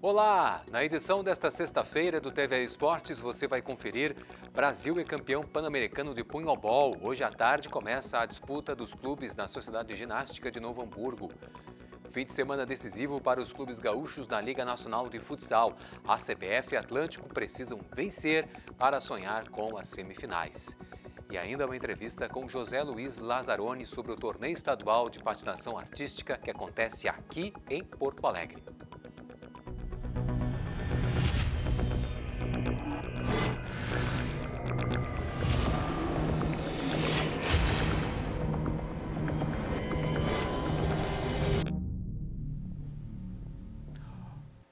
Olá! Na edição desta sexta-feira do TV Esportes, você vai conferir Brasil é campeão pan-americano de punhobol. Hoje à tarde começa a disputa dos clubes na Sociedade de Ginástica de Novo Hamburgo. Fim de semana decisivo para os clubes gaúchos na Liga Nacional de Futsal. A CBF e Atlântico precisam vencer para sonhar com as semifinais. E ainda uma entrevista com José Luiz Lazzaroni sobre o torneio estadual de patinação artística que acontece aqui em Porto Alegre.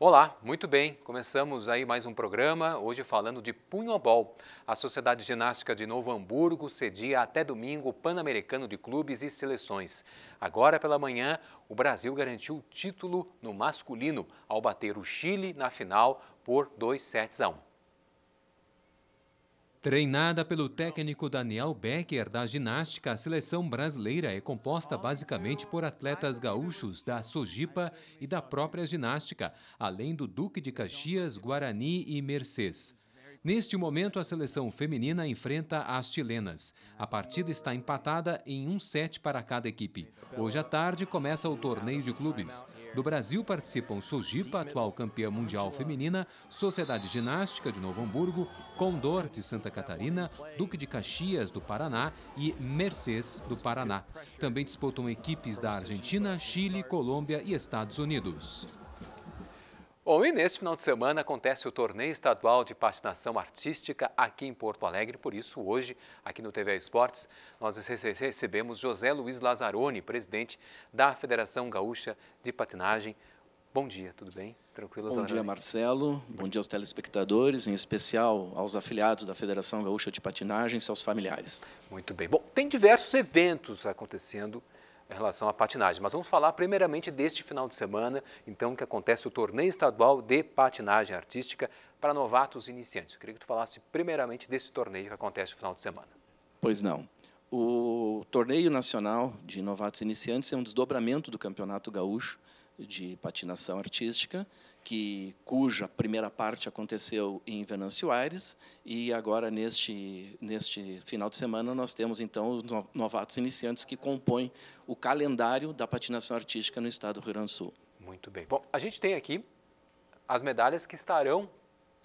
Olá, muito bem. Começamos aí mais um programa, hoje falando de punhobol. A Sociedade Ginástica de Novo Hamburgo cedia até domingo o Pan-Americano de Clubes e Seleções. Agora pela manhã, o Brasil garantiu o título no masculino ao bater o Chile na final por 2 sets a 1. Treinada pelo técnico Daniel Becker da ginástica, a seleção brasileira é composta basicamente por atletas gaúchos da Sojipa e da própria ginástica, além do Duque de Caxias, Guarani e Mercês. Neste momento, a seleção feminina enfrenta as chilenas. A partida está empatada em um set para cada equipe. Hoje à tarde começa o torneio de clubes. Do Brasil participam Sujipa, atual campeã mundial feminina, Sociedade Ginástica de Novo Hamburgo, Condor de Santa Catarina, Duque de Caxias do Paraná e Mercedes do Paraná. Também disputam equipes da Argentina, Chile, Colômbia e Estados Unidos. Bom, e nesse final de semana acontece o torneio estadual de patinação artística aqui em Porto Alegre. Por isso, hoje, aqui no TV Esportes, nós recebemos José Luiz Lazzaroni, presidente da Federação Gaúcha de Patinagem. Bom dia, tudo bem? Tranquilo, Bom dia, Marcelo. Bom dia aos telespectadores, em especial aos afiliados da Federação Gaúcha de Patinagem e seus familiares. Muito bem. Bom, tem diversos eventos acontecendo em relação à patinagem. Mas vamos falar primeiramente deste final de semana, então, que acontece o torneio estadual de patinagem artística para novatos e iniciantes. Eu queria que tu falasse primeiramente desse torneio que acontece no final de semana. Pois não. O torneio nacional de novatos e iniciantes é um desdobramento do Campeonato Gaúcho de Patinação Artística, que cuja primeira parte aconteceu em Venâncio Aires e agora neste neste final de semana nós temos então os novatos iniciantes que compõem o calendário da patinação artística no estado do Rio Grande do Sul. Muito bem. Bom, a gente tem aqui as medalhas que estarão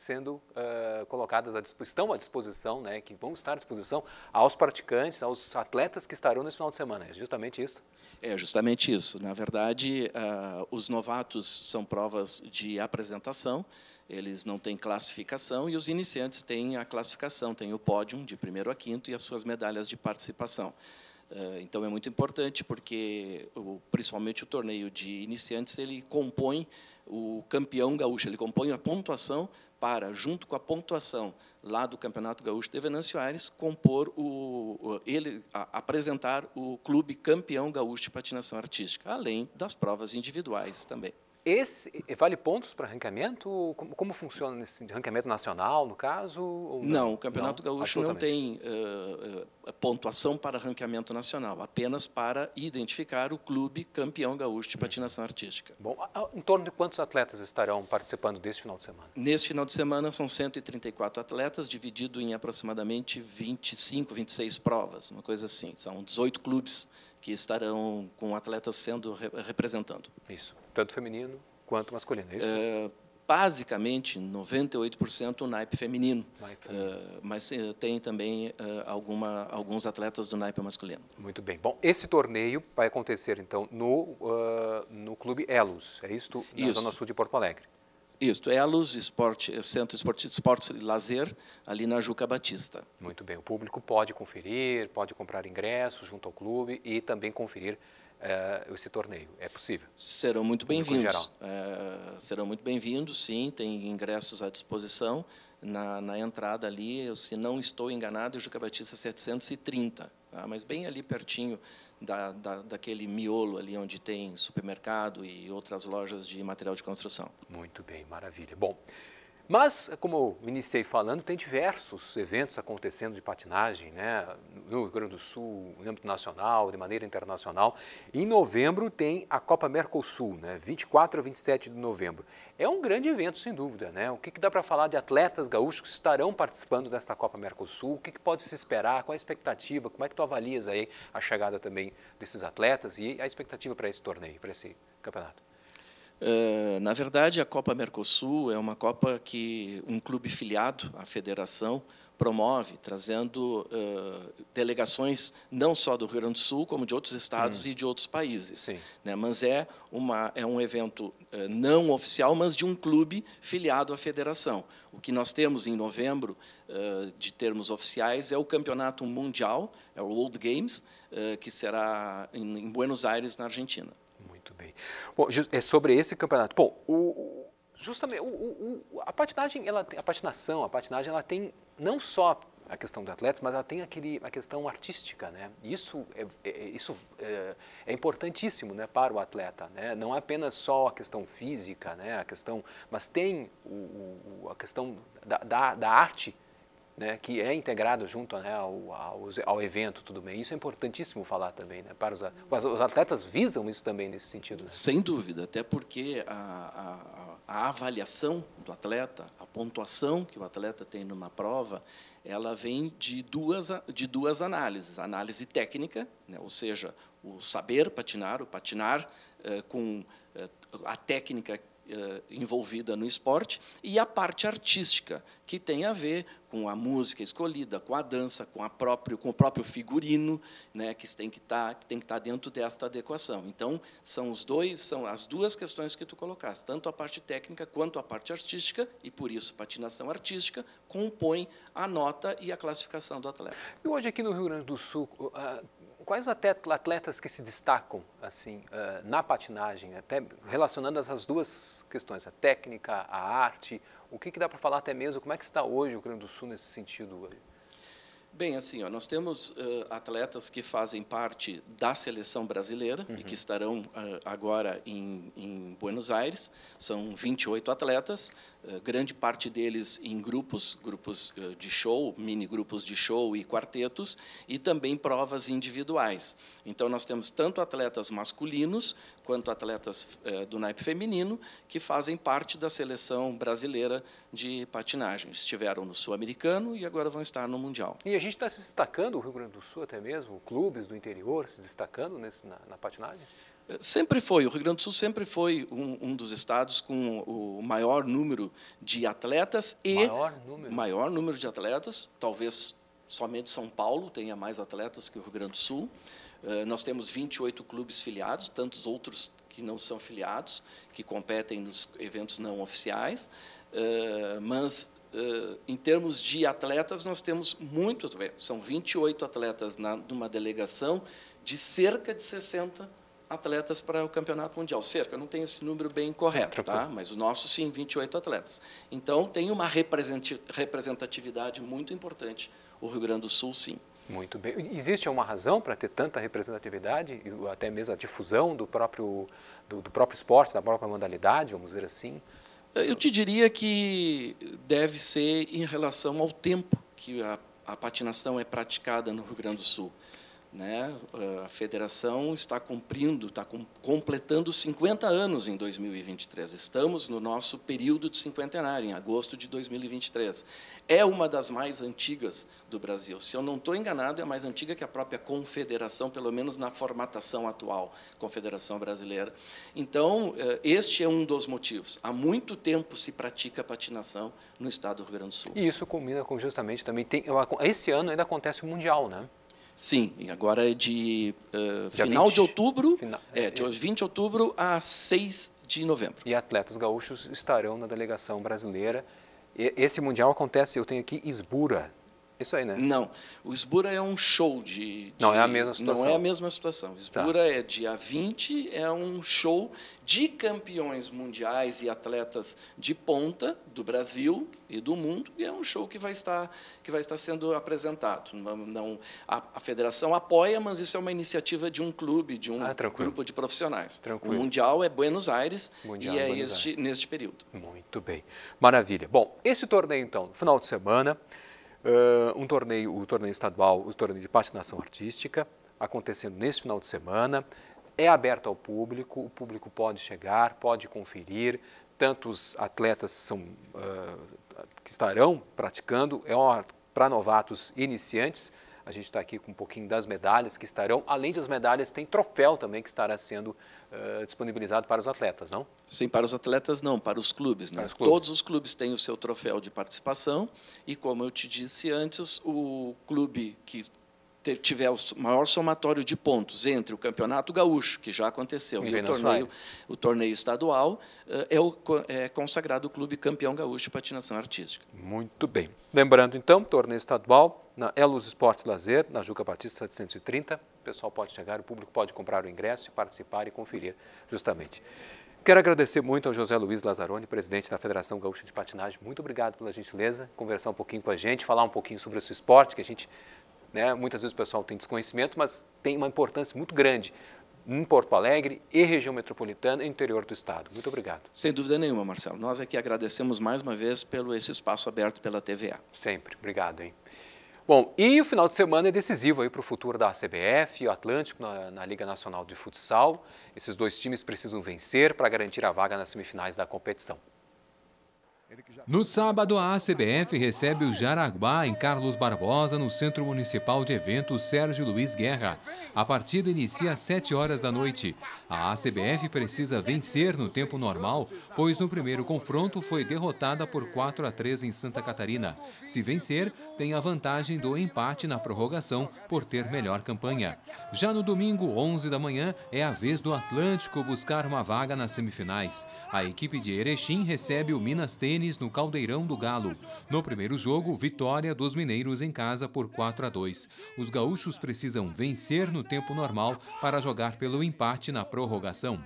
sendo uh, colocadas à disposição, à disposição, né, que vão estar à disposição aos praticantes, aos atletas que estarão nesse final de semana. É justamente isso? É justamente isso. Na verdade, uh, os novatos são provas de apresentação, eles não têm classificação e os iniciantes têm a classificação, têm o pódio de primeiro a quinto e as suas medalhas de participação. Então é muito importante porque, principalmente o torneio de iniciantes, ele compõe o campeão gaúcho, ele compõe a pontuação para, junto com a pontuação lá do Campeonato Gaúcho de Venâncio Aires, compor o, ele a, apresentar o clube campeão gaúcho de patinação artística, além das provas individuais também. Esse vale pontos para arranqueamento Como, como, funciona nesse arranqueamento nacional, no caso? Não? não? o Campeonato não, Gaúcho não tem uh, pontuação para arranqueamento nacional, apenas para identificar o clube campeão gaúcho de patinação artística. Bom, em torno de quantos atletas estarão participando desse final de semana? Neste final de semana são 134 atletas, dividido em aproximadamente 25, 26 provas, uma coisa assim. São 18 clubes que estarão com atletas sendo representando. Isso, tanto feminino quanto masculino, é isso? É, basicamente 98% naipe feminino, naipe feminino. É, mas eh, tem também eh, alguma, alguns atletas do naipe masculino. Muito bem. Bom, esse torneio vai acontecer então no, ah, no Clube Elos, é isso? Na isso. Zona Sul de Porto Alegre. Isto, Elos, é esporte, é Centro Esportivo Esportes e Lazer, ali na Juca Batista. Muito bem, o público pode conferir, pode comprar ingressos junto ao clube e também conferir uh, esse torneio, é possível? Serão muito bem-vindos, uh, serão muito bem-vindos, sim, tem ingressos à disposição na, na entrada ali, eu, se não estou enganado, é Juca Batista 730, tá? mas bem ali pertinho da, da, daquele miolo ali onde tem supermercado e outras lojas de material de construção. Muito bem, maravilha. Bom. Mas, como eu iniciei falando, tem diversos eventos acontecendo de patinagem, né? No Rio Grande do Sul, no âmbito nacional, de maneira internacional. Em novembro tem a Copa Mercosul, né? 24 a 27 de novembro. É um grande evento, sem dúvida, né? O que, que dá para falar de atletas gaúchos que estarão participando desta Copa Mercosul? O que, que pode se esperar? Qual a expectativa? Como é que tu avalias aí a chegada também desses atletas e a expectativa para esse torneio, para esse campeonato? Eh, na verdade, a Copa Mercosul é uma Copa que um clube filiado à federação promove, trazendo uh, delegações não só do Rio Grande do Sul, como de outros estados hum. e de outros países. Né? Mas é, uma, é um evento uh, não oficial, mas de um clube filiado à federação. O que nós temos em novembro, uh, de termos oficiais, é o Campeonato Mundial, é o World Games, que será em, em Buenos Aires, na Argentina. Muito bem. Bom, é sobre esse campeonato. Bom, o, justamente o, o, a patinagem, ela, a patinação, a patinagem, ela tem não só a questão dos atletas, mas ela tem aquele, a questão artística, né? Isso é, é, é isso é, é, importantíssimo, né, para o atleta, né? Não é apenas só a questão física, né? A questão, mas tem o, o a questão da, da, da arte né, que é integrado junto né, ao, ao, ao, evento, tudo bem. Isso é importantíssimo falar também, né, para os, os atletas visam isso também nesse sentido. Né? Sem dúvida, até porque a, a, a, avaliação do atleta, a pontuação que o atleta tem numa prova, ela vem de duas, de duas análises, a análise técnica, né, ou seja, o saber patinar, o patinar eh, com eh, a técnica eh, envolvida no esporte, e a parte artística, que tem a ver com a música escolhida, com a dança, com, a próprio, com o próprio figurino, né, que tem que estar tá, que tem que estar tá dentro desta adequação. Então são os dois, são as duas questões que tu colocaste, tanto a parte técnica quanto a parte artística, e por isso patinação artística compõe a nota e a classificação do atleta. E hoje aqui no Rio Grande do Sul, quais atletas que se destacam assim eh, na patinagem, até relacionando essas duas questões, a técnica, a arte, o que, que dá para falar até mesmo, como é que está hoje o Rio Grande do Sul nesse sentido? Bem, assim, ó, nós temos uh, atletas que fazem parte da seleção brasileira uhum. e que uhum. estarão uh, agora em, em, Buenos Aires. São 28 atletas, uh, grande parte deles em grupos, grupos de show, mini grupos de show e quartetos, e também provas individuais. Então, nós temos tanto atletas masculinos quanto atletas do naipe feminino que fazem parte da seleção brasileira de patinagem. Estiveram no Sul-Americano e agora vão estar no Mundial. E gente está se destacando, o Rio Grande do Sul até mesmo, clubes do interior se destacando nesse, na, na patinagem? Eh, sempre foi, o Rio Grande do Sul sempre foi um, um, dos estados com o maior número de atletas e maior número. maior número de atletas, talvez somente São Paulo tenha mais atletas que o Rio Grande do Sul. Uh, nós temos 28 clubes filiados, tantos outros que não são filiados, que competem nos eventos não oficiais, uh, mas eh, em termos de atletas, nós temos muitos, são 28 atletas na, numa delegação de cerca de 60 atletas para o Campeonato Mundial. Cerca, não tenho esse número bem correto, tá? mas o nosso, sim, 28 atletas. Então, tem uma representatividade muito importante, o Rio Grande do Sul, sim. Muito bem. Existe uma razão para ter tanta representatividade, até mesmo a difusão do próprio, do, do próprio esporte, da própria modalidade, vamos dizer assim? Eu te diria que deve ser em relação ao tempo que a, a patinação é praticada no Rio Grande do Sul. Né? A federação está cumprindo, está completando 50 anos em 2023. Estamos no nosso período de cinquentenário, em agosto de 2023. É uma das mais antigas do Brasil. Se eu não estou enganado, é mais antiga que a própria confederação, pelo menos na formatação atual, confederação brasileira. Então, eh, este é um dos motivos. Há muito tempo se pratica patinação no estado do Rio Grande do Sul. E isso combina com justamente também tem, esse ano ainda acontece o mundial, né? Sim, agora é de uh, final 20. de outubro, final. é, é de é. 20 de outubro a 6 de novembro. E atletas gaúchos estarão na delegação brasileira. esse mundial acontece, eu tenho aqui Esbura, isso aí, né? Não. O Esbura é um show de, de, Não é a mesma situação. Não é a mesma situação. O Esbura tá. é dia 20, é um show de campeões mundiais e atletas de ponta do Brasil e do mundo, e é um show que vai estar, que vai estar sendo apresentado. Não, não a, a, federação apoia, mas isso é uma iniciativa de um clube, de um ah, grupo de profissionais. Tranquilo. O Mundial é Buenos Aires mundial e é, é este, Aires. neste período. Muito bem. Maravilha. Bom, esse torneio, então, no final de semana uh, um torneio, o torneio estadual, o torneio de patinação artística, acontecendo neste final de semana. É aberto ao público, o público pode chegar, pode conferir. Tantos atletas são, uh, que estarão praticando, é para novatos iniciantes, a gente está aqui com um pouquinho das medalhas que estarão. Além das medalhas, tem troféu também que estará sendo uh, disponibilizado para os atletas, não? Sim, para os atletas não, para os clubes. Né? Os clubes. Todos os clubes têm o seu troféu de participação e, como eu te disse antes, o clube que tiver o maior somatório de pontos entre o Campeonato Gaúcho, que já aconteceu, e, e o, torneio, o torneio, estadual, eh, é, o, é consagrado o clube campeão gaúcho de patinação artística. Muito bem. Lembrando, então, torneio estadual na Elus Esportes Lazer, na Juca Batista 730. O pessoal pode chegar, o público pode comprar o ingresso e participar e conferir justamente. Quero agradecer muito ao José Luiz Lazzaroni, presidente da Federação Gaúcha de Patinagem. Muito obrigado pela gentileza, conversar um pouquinho com a gente, falar um pouquinho sobre o seu esporte, que a gente né? Muitas vezes o pessoal tem desconhecimento, mas tem uma importância muito grande em Porto Alegre e região metropolitana e interior do Estado. Muito obrigado. Sem dúvida nenhuma, Marcelo. Nós aqui é agradecemos mais uma vez pelo esse espaço aberto pela TVA. Sempre. Obrigado, hein? Bom, e o final de semana é decisivo aí para o futuro da CBF e o Atlântico na, na, Liga Nacional de Futsal. Esses dois times precisam vencer para garantir a vaga nas semifinais da competição. No sábado, a ACBF recebe o Jaraguá em Carlos Barbosa, no Centro Municipal de Eventos Sérgio Luiz Guerra. A partida inicia às 7 horas da noite. A ACBF precisa vencer no tempo normal, pois no primeiro confronto foi derrotada por 4 a 3 em Santa Catarina. Se vencer, tem a vantagem do empate na prorrogação por ter melhor campanha. Já no domingo, 11 da manhã, é a vez do Atlântico buscar uma vaga nas semifinais. A equipe de Erechim recebe o Minas Tênis Tênis no Caldeirão do Galo. No primeiro jogo, vitória dos mineiros em casa por 4 a 2. Os gaúchos precisam vencer no tempo normal para jogar pelo empate na prorrogação.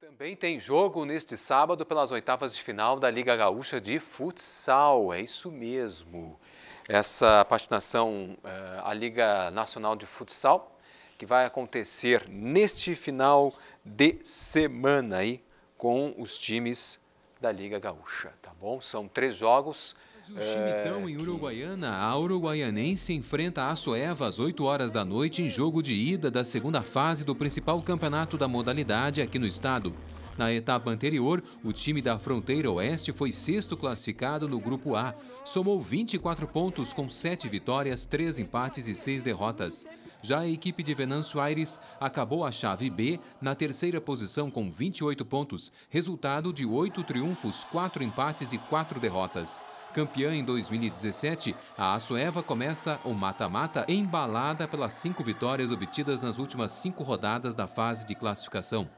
Também tem jogo neste sábado pelas oitavas de final da Liga Gaúcha de Futsal. É isso mesmo. Essa patinação, eh, a Liga Nacional de Futsal, que vai acontecer neste final de semana aí, com os times da Liga Gaúcha, tá bom? São três jogos. O Chimitão é, eh, em Uruguaiana, a Uruguaianense enfrenta a Soeva às 8 horas da noite em jogo de ida da segunda fase do principal campeonato da modalidade aqui no estado. Na etapa anterior, o time da Fronteira Oeste foi sexto classificado no Grupo A. Somou 24 pontos com 7 vitórias, 3 empates e 6 derrotas. Já a equipe de Venâncio Aires acabou a chave B na terceira posição com 28 pontos, resultado de oito triunfos, quatro empates e quatro derrotas. Campeã em 2017, a Assoeva começa o mata-mata embalada pelas cinco vitórias obtidas nas últimas cinco rodadas da fase de classificação.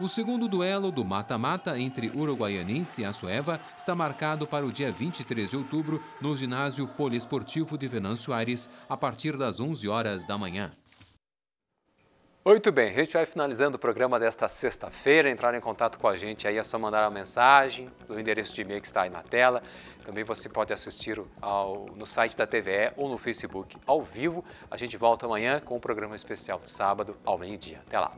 O segundo duelo do mata-mata entre Uruguaianense e Assueva está marcado para o dia 23 de outubro no ginásio poliesportivo de Venâncio Aires, a partir das 11 horas da manhã. Muito bem, a gente vai finalizando o programa desta sexta-feira. Entrar em contato com a gente aí é só mandar uma mensagem do endereço de e-mail que está aí na tela. Também você pode assistir ao, no site da TVE ou no Facebook ao vivo. A gente volta amanhã com um programa especial de sábado ao meio-dia. Até lá.